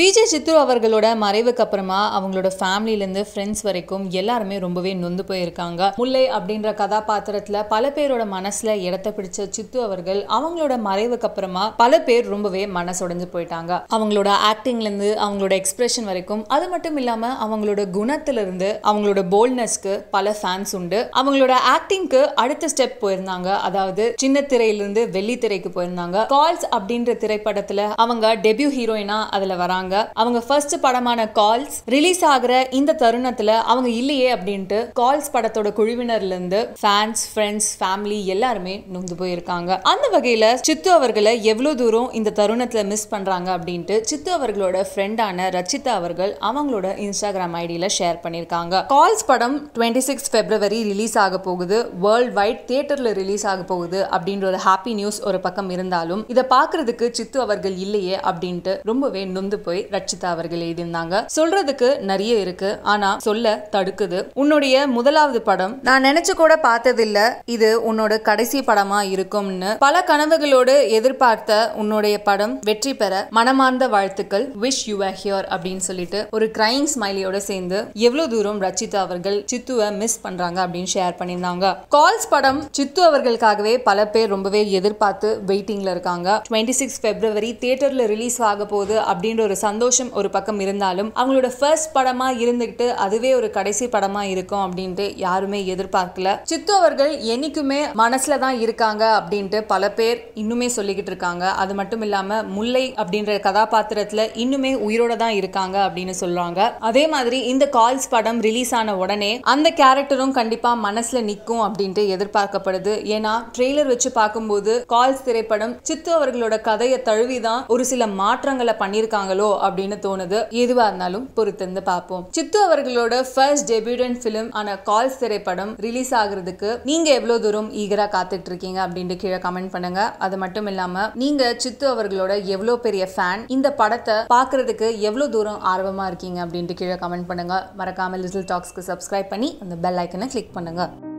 விஜய் சித்ரு அவர்களோட மறைவுக்கு அப்புறமா அவங்களோட ஃபேமிலியிலேருந்து ஃப்ரெண்ட்ஸ் வரைக்கும் எல்லாருமே ரொம்பவே நொந்து போயிருக்காங்க முல்லை அப்படின்ற கதாபாத்திரத்தில் பல பேரோட மனசில் இடத்த பிடிச்ச சித்து அவர்கள் அவங்களோட மறைவுக்கு அப்புறமா பல பேர் ரொம்பவே மனசுடைஞ்சு போயிட்டாங்க அவங்களோட ஆக்டிங்லேருந்து அவங்களோட எக்ஸ்பிரஷன் வரைக்கும் அது மட்டும் இல்லாமல் அவங்களோட குணத்திலிருந்து அவங்களோட போல்ட்னஸ்க்கு பல ஃபேன்ஸ் உண்டு அவங்களோட ஆக்டிங்க்கு அடுத்த ஸ்டெப் போயிருந்தாங்க அதாவது சின்ன திரையிலிருந்து வெள்ளி திரைக்கு போயிருந்தாங்க கால்ஸ் அப்படின்ற திரைப்படத்தில் அவங்க டெபியூ ஹீரோயினா அதில் வராங்க இருக்காங்க அவங்க ஃபர்ஸ்ட் படமான கால்ஸ் ரிலீஸ் ஆகிற இந்த தருணத்துல அவங்க இல்லையே அப்படின்ட்டு கால்ஸ் படத்தோட குழுவினர்ல இருந்து ஃபேன்ஸ் ஃப்ரெண்ட்ஸ் ஃபேமிலி எல்லாருமே நொந்து போயிருக்காங்க அந்த வகையில சித்து அவர்களை எவ்வளவு தூரம் இந்த தருணத்துல மிஸ் பண்றாங்க அப்படின்ட்டு சித்து அவர்களோட ஃப்ரெண்டான ரச்சிதா அவர்கள் அவங்களோட இன்ஸ்டாகிராம் ஐடியில ஷேர் பண்ணியிருக்காங்க கால்ஸ் படம் டுவெண்ட்டி சிக்ஸ் பிப்ரவரி ரிலீஸ் ஆக போகுது வேர்ல்ட் வைட் தியேட்டர்ல ரிலீஸ் ஆக போகுது அப்படின்ற ஒரு ஹாப்பி நியூஸ் ஒரு பக்கம் இருந்தாலும் இதை பாக்குறதுக்கு சித்து அவர்கள் இல்லையே அப்படின்ட்டு ரொம்பவே நொந்து போய் கட்டுரை ரட்சிதா அவர்கள் எழுதியிருந்தாங்க சொல்றதுக்கு நிறைய இருக்கு ஆனா சொல்ல தடுக்குது உன்னுடைய முதலாவது படம் நான் நினைச்சு கூட பார்த்ததில்ல இது உன்னோட கடைசி படமா இருக்கும்னு பல கனவுகளோடு எதிர்பார்த்த உன்னுடைய படம் வெற்றி பெற மனமார்ந்த வாழ்த்துக்கள் விஷ் யூ ஆர் ஹியர் அப்படின்னு சொல்லிட்டு ஒரு கிரைம் ஸ்மைலியோட சேர்ந்து எவ்வளவு தூரம் ரச்சிதா அவர்கள் சித்துவ மிஸ் பண்றாங்க அப்படின்னு ஷேர் பண்ணியிருந்தாங்க கால்ஸ் படம் சித்து அவர்களுக்காகவே பல பேர் ரொம்பவே எதிர்பார்த்து வெயிட்டிங்ல இருக்காங்க டுவெண்ட்டி சிக்ஸ் பிப்ரவரி தியேட்டர்ல ரிலீஸ் ஆக போகுது அப்படின்ற ஒரு சந்தோஷம் ஒரு பக்கம் இருந்தாலும் அவங்களோட ஃபர்ஸ்ட் படமாக இருந்துக்கிட்டு அதுவே ஒரு கடைசி படமாக இருக்கும் அப்படின்ட்டு யாருமே எதிர்பார்க்கல சித்து அவர்கள் என்னைக்குமே மனசில் தான் இருக்காங்க அப்படின்ட்டு பல பேர் இன்னுமே சொல்லிக்கிட்டு இருக்காங்க அது மட்டும் இல்லாமல் முல்லை அப்படின்ற கதாபாத்திரத்தில் இன்னுமே உயிரோட தான் இருக்காங்க அப்படின்னு சொல்கிறாங்க அதே மாதிரி இந்த கால்ஸ் படம் ரிலீஸ் ஆன உடனே அந்த கேரக்டரும் கண்டிப்பாக மனசில் நிற்கும் அப்படின்ட்டு எதிர்பார்க்கப்படுது ஏன்னா ட்ரெய்லர் வச்சு பார்க்கும்போது கால்ஸ் திரைப்படம் சித்து அவர்களோட கதையை தழுவி தான் ஒரு சில மாற்றங்களை பண்ணியிருக்காங்களோ அப்படின்னு தோணுது எதுவா இருந்தாலும் பொறுத்திருந்து பார்ப்போம் சித்து அவர்களோட ஃபர்ஸ்ட் டெபியூடன் ஃபிலிம் ஆன கால்ஸ் திரைப்படம் ரிலீஸ் ஆகுறதுக்கு நீங்க எவ்வளவு தூரம் ஈகரா காத்துட்டு இருக்கீங்க அப்படின்ட்டு கீழே கமெண்ட் பண்ணுங்க அது மட்டும் இல்லாம நீங்க சித்து அவர்களோட எவ்வளவு பெரிய ஃபேன் இந்த படத்தை பாக்குறதுக்கு எவ்வளவு தூரம் ஆர்வமா இருக்கீங்க அப்படின்ட்டு கீழே கமெண்ட் பண்ணுங்க மறக்காம லிட்டில் டாக்ஸ்க்கு சப்ஸ்கிரைப் பண்ணி அந்த பெல் ஐக்கனை கிளிக் பண்ணுங்க